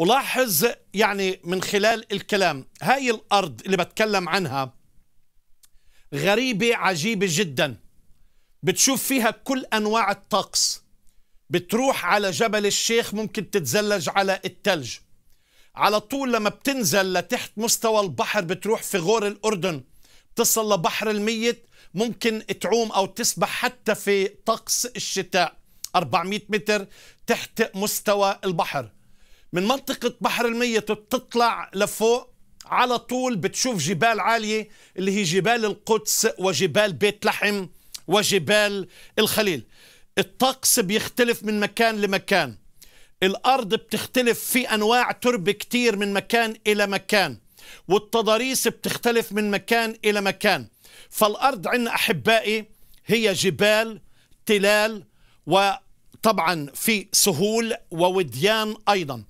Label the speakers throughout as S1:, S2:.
S1: ألاحظ يعني من خلال الكلام هاي الأرض اللي بتكلم عنها غريبة عجيبة جدا بتشوف فيها كل أنواع الطقس بتروح على جبل الشيخ ممكن تتزلج على التلج على طول لما بتنزل لتحت مستوى البحر بتروح في غور الأردن تصل لبحر الميت ممكن تعوم أو تسبح حتى في طقس الشتاء 400 متر تحت مستوى البحر من منطقة بحر المية تطلع لفوق على طول بتشوف جبال عالية اللي هي جبال القدس وجبال بيت لحم وجبال الخليل الطقس بيختلف من مكان لمكان الأرض بتختلف في أنواع تربة كتير من مكان إلى مكان والتضاريس بتختلف من مكان إلى مكان فالأرض عندنا أحبائي هي جبال تلال وطبعا في سهول ووديان أيضا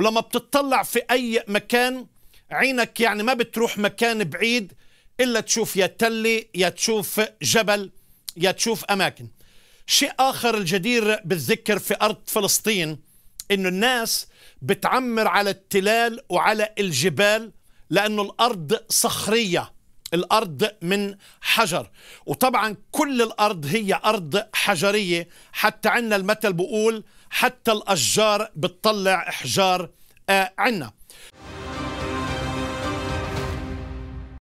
S1: ولما بتطلع في أي مكان عينك يعني ما بتروح مكان بعيد إلا تشوف يا تلة يا تشوف جبل يا تشوف أماكن شيء آخر الجدير بالذكر في أرض فلسطين إنه الناس بتعمر على التلال وعلى الجبال لأنه الأرض صخرية الارض من حجر وطبعا كل الارض هي ارض حجريه حتى عنا المثل بقول حتى الاشجار بتطلع احجار آه، عنا